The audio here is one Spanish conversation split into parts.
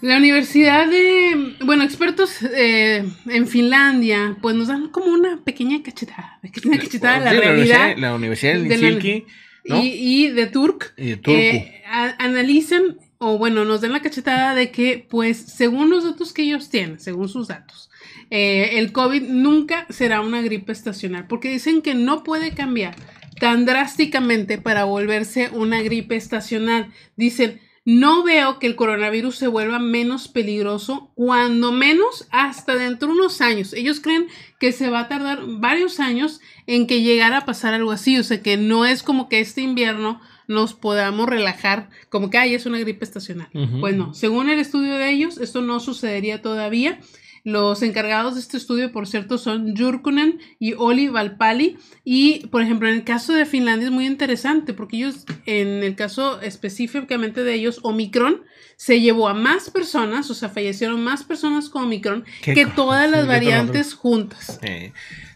La universidad de, bueno, expertos eh, en Finlandia, pues nos dan como una pequeña cachetada, pequeña cachetada de la, realidad. La universidad de Helsinki, y, de Turk, y de eh, analizan, o bueno, nos dan la cachetada de que, pues, según los datos que ellos tienen, según sus datos, eh, el COVID nunca será una gripe estacional, porque dicen que no puede cambiar tan drásticamente para volverse una gripe estacional. Dicen, no veo que el coronavirus se vuelva menos peligroso, cuando menos hasta dentro de unos años. Ellos creen que se va a tardar varios años en que llegara a pasar algo así. O sea, que no es como que este invierno nos podamos relajar, como que ahí es una gripe estacional. Bueno, pues según el estudio de ellos, esto no sucedería todavía. Los encargados de este estudio, por cierto, son Jurkunen y Oli Valpali. Y, por ejemplo, en el caso de Finlandia es muy interesante porque ellos, en el caso específicamente de ellos, Omicron se llevó a más personas, o sea, fallecieron más personas con Omicron que todas las variantes juntas.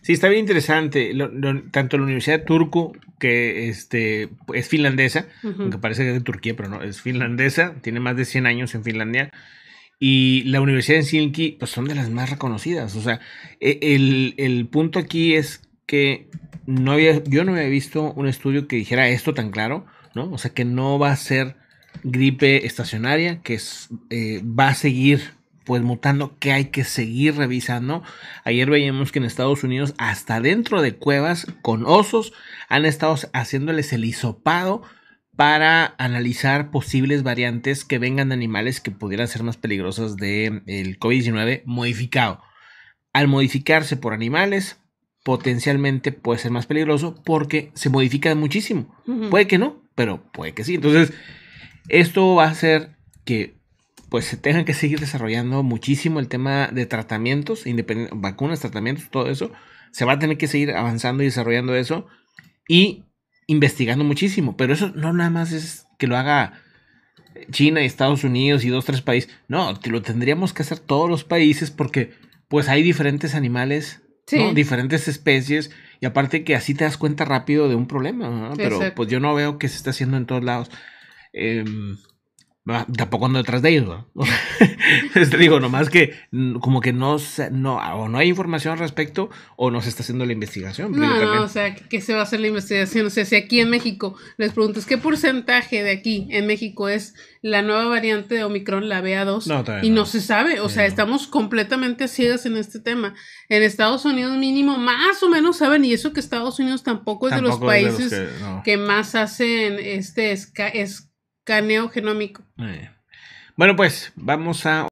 Sí, está bien interesante. tanto la Universidad Turku, que este, es finlandesa, aunque parece que es de Turquía, pero no, es finlandesa, tiene más de 100 años en Finlandia. Y la Universidad de Helsinki, pues son de las más reconocidas. O sea, e, el, punto aquí es que no había, yo no había visto un estudio que dijera esto tan claro, ¿no? O sea, que no va a ser gripe estacionaria, que eh, va a seguir pues mutando, que hay que seguir revisando. Ayer veíamos que en Estados Unidos, hasta dentro de cuevas con osos, han estado haciéndoles el hisopado para analizar posibles variantes que vengan de animales que pudieran ser más peligrosas del COVID-19 modificado. Al modificarse por animales, potencialmente puede ser más peligroso porque se modifica muchísimo. Puede que no, pero puede que sí. Entonces, esto va a hacer que pues se tengan que seguir desarrollando muchísimo el tema de tratamientos, vacunas, tratamientos, todo eso. Se va a tener que seguir avanzando y desarrollando eso. Y investigando muchísimo, pero eso no nada más es que lo haga China y Estados Unidos y dos, tres países. No, lo tendríamos que hacer todos los países porque pues hay diferentes animales, diferentes especies y aparte que así te das cuenta rápido de un problema, pero pues yo no veo que se está haciendo en todos lados. Em, Ah, tampoco ando detrás de ellos, Te digo, nomás que mm, como que no, no, no hay información al respecto o no se está haciendo la investigación. No, no, o sea, que se va a hacer la investigación. O sea, si aquí en México les preguntas qué porcentaje de aquí en México es la nueva variante de Omicron, la BA2, no, y no. se sabe. O sea, estamos completamente ciegas en este tema. En Estados Unidos mínimo más o menos saben, y eso que Estados Unidos tampoco es de los países que, más hacen este... es Caneo genómico. Bueno, pues vamos a